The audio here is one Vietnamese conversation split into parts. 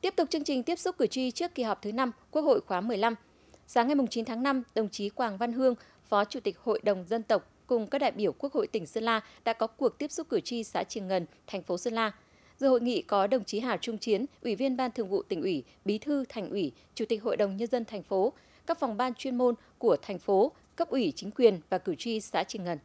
Tiếp tục chương trình tiếp xúc cử tri trước kỳ họp thứ 5 Quốc hội khóa 15. Sáng ngày 9 tháng 5, đồng chí Quảng Văn Hương, Phó Chủ tịch Hội đồng Dân tộc cùng các đại biểu Quốc hội tỉnh Sơn La đã có cuộc tiếp xúc cử tri xã Triềng Ngần, thành phố Sơn La. Dự hội nghị có đồng chí Hà Trung Chiến, Ủy viên Ban Thường vụ tỉnh ủy, Bí thư Thành ủy, Chủ tịch Hội đồng Nhân dân thành phố, các phòng ban chuyên môn của thành phố, cấp ủy chính quyền và cử tri xã Triềng Ngần.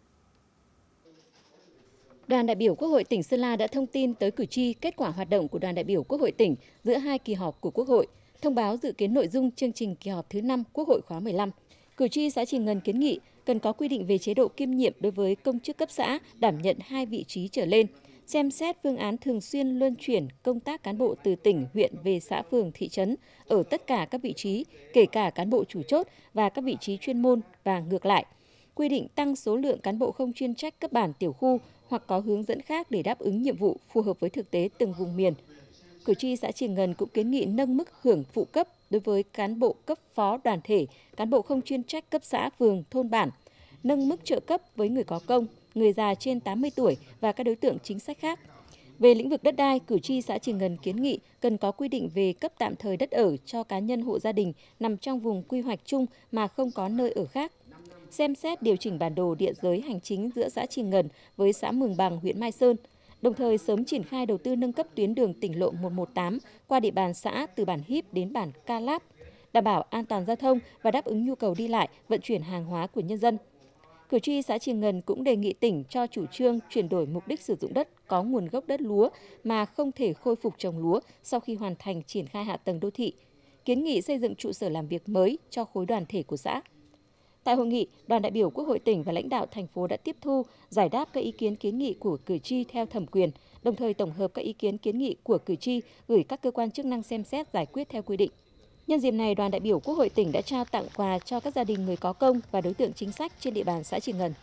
Đoàn đại biểu Quốc hội tỉnh Sơn La đã thông tin tới cử tri kết quả hoạt động của đoàn đại biểu Quốc hội tỉnh giữa hai kỳ họp của Quốc hội, thông báo dự kiến nội dung chương trình kỳ họp thứ 5 Quốc hội khóa 15. Cử tri xã Trình Ngân kiến nghị cần có quy định về chế độ kiêm nhiệm đối với công chức cấp xã đảm nhận hai vị trí trở lên, xem xét phương án thường xuyên luân chuyển công tác cán bộ từ tỉnh, huyện về xã phường, thị trấn ở tất cả các vị trí, kể cả cán bộ chủ chốt và các vị trí chuyên môn và ngược lại – quy định tăng số lượng cán bộ không chuyên trách cấp bản tiểu khu hoặc có hướng dẫn khác để đáp ứng nhiệm vụ phù hợp với thực tế từng vùng miền. Cử tri xã Triền Ngân cũng kiến nghị nâng mức hưởng phụ cấp đối với cán bộ cấp phó đoàn thể, cán bộ không chuyên trách cấp xã, phường, thôn bản, nâng mức trợ cấp với người có công, người già trên 80 tuổi và các đối tượng chính sách khác. Về lĩnh vực đất đai, cử tri xã Triềng Ngân kiến nghị cần có quy định về cấp tạm thời đất ở cho cá nhân hộ gia đình nằm trong vùng quy hoạch chung mà không có nơi ở khác xem xét điều chỉnh bản đồ địa giới hành chính giữa xã Triềng Ngần với xã Mường Bằng, huyện Mai Sơn, đồng thời sớm triển khai đầu tư nâng cấp tuyến đường tỉnh lộ 118 qua địa bàn xã từ bản Híp đến bản Ca Láp, đảm bảo an toàn giao thông và đáp ứng nhu cầu đi lại, vận chuyển hàng hóa của nhân dân. Cử tri xã Triềng Ngần cũng đề nghị tỉnh cho chủ trương chuyển đổi mục đích sử dụng đất có nguồn gốc đất lúa mà không thể khôi phục trồng lúa sau khi hoàn thành triển khai hạ tầng đô thị, kiến nghị xây dựng trụ sở làm việc mới cho khối đoàn thể của xã. Tại hội nghị, đoàn đại biểu Quốc hội tỉnh và lãnh đạo thành phố đã tiếp thu, giải đáp các ý kiến kiến nghị của cử tri theo thẩm quyền, đồng thời tổng hợp các ý kiến kiến nghị của cử tri gửi các cơ quan chức năng xem xét giải quyết theo quy định. Nhân dịp này, đoàn đại biểu Quốc hội tỉnh đã trao tặng quà cho các gia đình người có công và đối tượng chính sách trên địa bàn xã Trường Ngân.